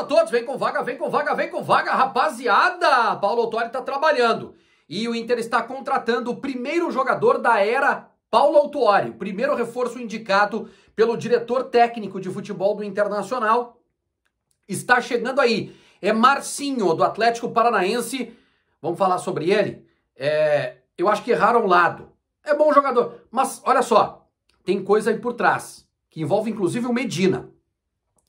a todos. Vem com vaga, vem com vaga, vem com vaga, rapaziada. Paulo Autori está trabalhando. E o Inter está contratando o primeiro jogador da era Paulo Autuori, o primeiro reforço indicado pelo diretor técnico de futebol do Internacional, está chegando aí. É Marcinho, do Atlético Paranaense. Vamos falar sobre ele? É, eu acho que erraram lado. É bom jogador, mas olha só, tem coisa aí por trás, que envolve inclusive o Medina.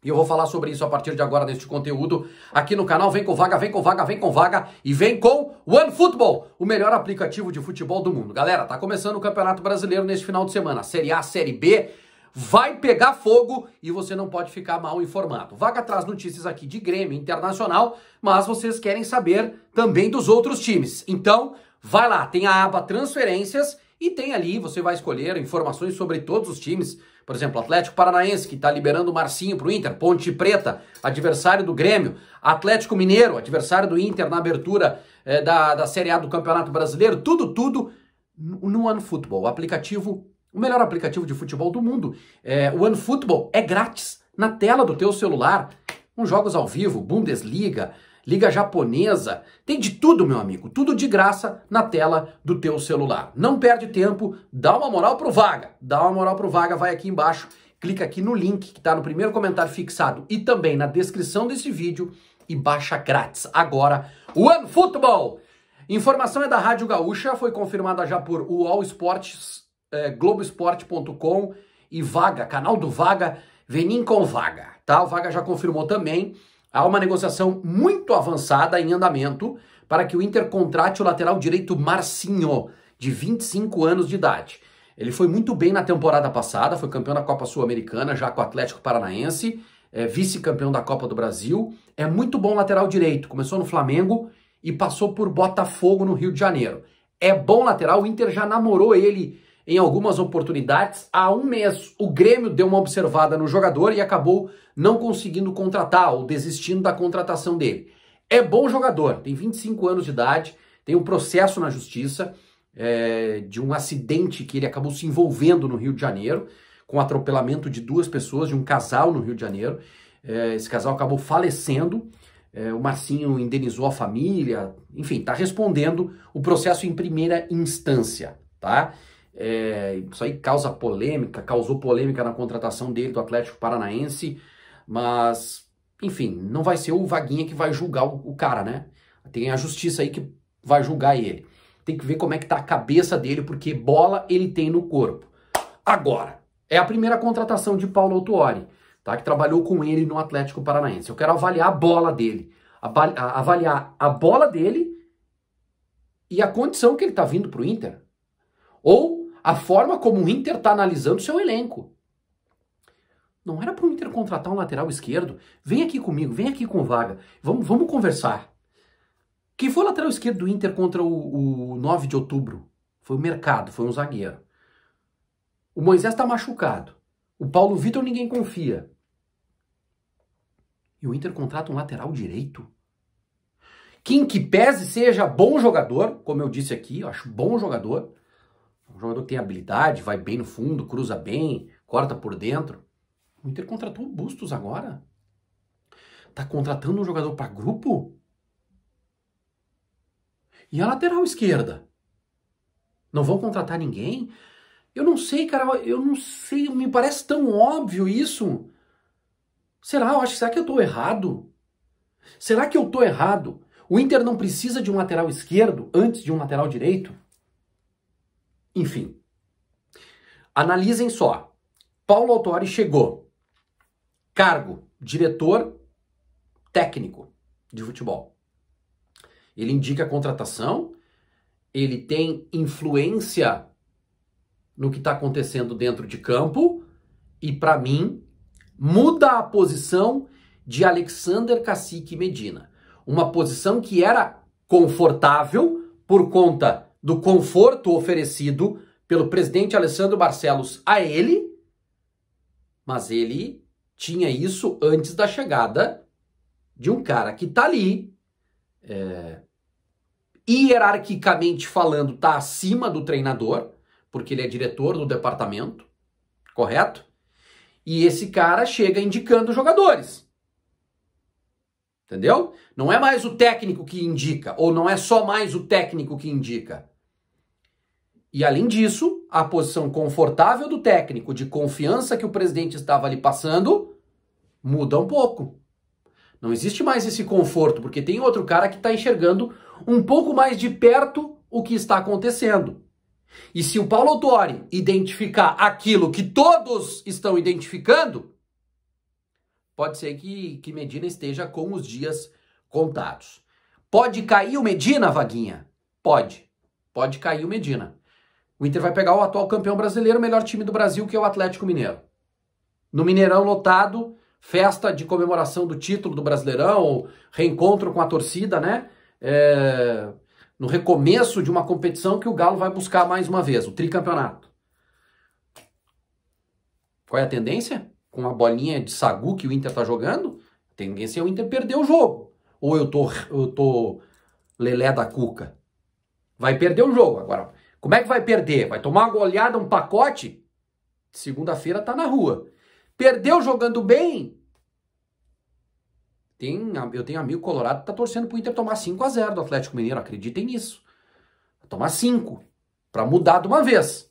E eu vou falar sobre isso a partir de agora neste conteúdo aqui no canal. Vem com vaga, vem com vaga, vem com vaga e vem com OneFootball, o melhor aplicativo de futebol do mundo. Galera, tá começando o Campeonato Brasileiro neste final de semana. Série A, Série B vai pegar fogo e você não pode ficar mal informado. Vaga traz notícias aqui de Grêmio Internacional, mas vocês querem saber também dos outros times. Então, vai lá, tem a aba Transferências e tem ali, você vai escolher informações sobre todos os times por exemplo, Atlético Paranaense, que está liberando o Marcinho para o Inter, Ponte Preta, adversário do Grêmio, Atlético Mineiro, adversário do Inter na abertura eh, da, da Série A do Campeonato Brasileiro, tudo, tudo no OneFootball, o aplicativo, o melhor aplicativo de futebol do mundo. É, o OneFootball é grátis, na tela do teu celular, com jogos ao vivo, Bundesliga, liga japonesa, tem de tudo, meu amigo, tudo de graça na tela do teu celular. Não perde tempo, dá uma moral pro Vaga, dá uma moral pro Vaga, vai aqui embaixo, clica aqui no link que está no primeiro comentário fixado e também na descrição desse vídeo e baixa grátis agora One Football. Informação é da Rádio Gaúcha, foi confirmada já por UOL Esportes, é, eh, Globoesporte.com e Vaga, canal do Vaga, Venim com Vaga, tá? O Vaga já confirmou também Há uma negociação muito avançada em andamento para que o Inter contrate o lateral direito Marcinho, de 25 anos de idade. Ele foi muito bem na temporada passada, foi campeão da Copa Sul-Americana, já com o Atlético Paranaense, é vice-campeão da Copa do Brasil. É muito bom lateral direito, começou no Flamengo e passou por Botafogo no Rio de Janeiro. É bom lateral, o Inter já namorou ele em algumas oportunidades há um mês. O Grêmio deu uma observada no jogador e acabou não conseguindo contratar ou desistindo da contratação dele. É bom jogador, tem 25 anos de idade, tem um processo na justiça é, de um acidente que ele acabou se envolvendo no Rio de Janeiro, com atropelamento de duas pessoas, de um casal no Rio de Janeiro. É, esse casal acabou falecendo. É, o Marcinho indenizou a família, enfim, está respondendo o processo em primeira instância, tá? É, isso aí causa polêmica, causou polêmica na contratação dele do Atlético Paranaense, mas, enfim, não vai ser o Vaguinha que vai julgar o, o cara, né? Tem a justiça aí que vai julgar ele. Tem que ver como é que tá a cabeça dele, porque bola ele tem no corpo. Agora, é a primeira contratação de Paulo Autuori, tá? Que trabalhou com ele no Atlético Paranaense. Eu quero avaliar a bola dele. Avaliar a bola dele e a condição que ele tá vindo pro Inter. Ou a forma como o Inter está analisando seu elenco. Não era para o Inter contratar um lateral esquerdo. Vem aqui comigo, vem aqui com o Vaga. Vamos, vamos conversar. Quem foi o lateral esquerdo do Inter contra o, o 9 de outubro? Foi o Mercado, foi um zagueiro. O Moisés está machucado. O Paulo Vitor ninguém confia. E o Inter contrata um lateral direito. Quem que pese seja bom jogador, como eu disse aqui, eu acho bom jogador, um jogador que tem habilidade, vai bem no fundo, cruza bem, corta por dentro. O Inter contratou o Bustos agora. Tá contratando um jogador para grupo? E a lateral esquerda? Não vão contratar ninguém? Eu não sei, cara, eu não sei, me parece tão óbvio isso. Será? Eu acho, será que eu tô errado? Será que eu tô errado? O Inter não precisa de um lateral esquerdo antes de um lateral direito? Enfim. Analisem só. Paulo Autori chegou. Cargo, diretor técnico de futebol. Ele indica a contratação, ele tem influência no que está acontecendo dentro de campo e, para mim, muda a posição de Alexander Cacique Medina. Uma posição que era confortável por conta do conforto oferecido pelo presidente Alessandro Barcelos a ele, mas ele tinha isso antes da chegada de um cara que está ali, é, hierarquicamente falando, está acima do treinador, porque ele é diretor do departamento, correto? E esse cara chega indicando jogadores. Entendeu? Não é mais o técnico que indica, ou não é só mais o técnico que indica. E além disso, a posição confortável do técnico, de confiança que o presidente estava ali passando, muda um pouco. Não existe mais esse conforto, porque tem outro cara que está enxergando um pouco mais de perto o que está acontecendo. E se o Paulo Autori identificar aquilo que todos estão identificando, pode ser que, que Medina esteja com os dias contados. Pode cair o Medina, Vaguinha? Pode. Pode cair o Medina. O Inter vai pegar o atual campeão brasileiro, o melhor time do Brasil, que é o Atlético Mineiro. No Mineirão lotado, festa de comemoração do título do Brasileirão, reencontro com a torcida, né? É... No recomeço de uma competição que o Galo vai buscar mais uma vez, o tricampeonato. Qual é a tendência? Com a bolinha de sagu que o Inter tá jogando, a tendência é o Inter perder o jogo. Ou eu tô, eu tô lelé da cuca. Vai perder o jogo agora. Como é que vai perder? Vai tomar uma goleada, um pacote? Segunda-feira tá na rua. Perdeu jogando bem? Tem, eu tenho amigo colorado que tá torcendo pro Inter tomar 5 a 0 do Atlético Mineiro, acreditem nisso. Tomar 5 para mudar de uma vez.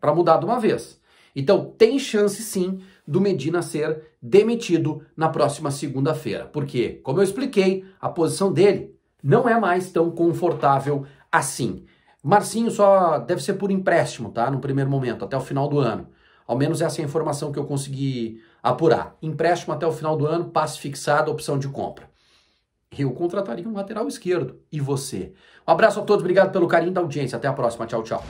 Para mudar de uma vez. Então tem chance sim do Medina ser demitido na próxima segunda-feira. Porque, como eu expliquei, a posição dele não é mais tão confortável assim. Marcinho só deve ser por empréstimo, tá? No primeiro momento, até o final do ano. Ao menos essa é a informação que eu consegui apurar. Empréstimo até o final do ano, passe fixado, opção de compra. Eu contrataria um lateral esquerdo. E você? Um abraço a todos, obrigado pelo carinho da audiência. Até a próxima. Tchau, tchau.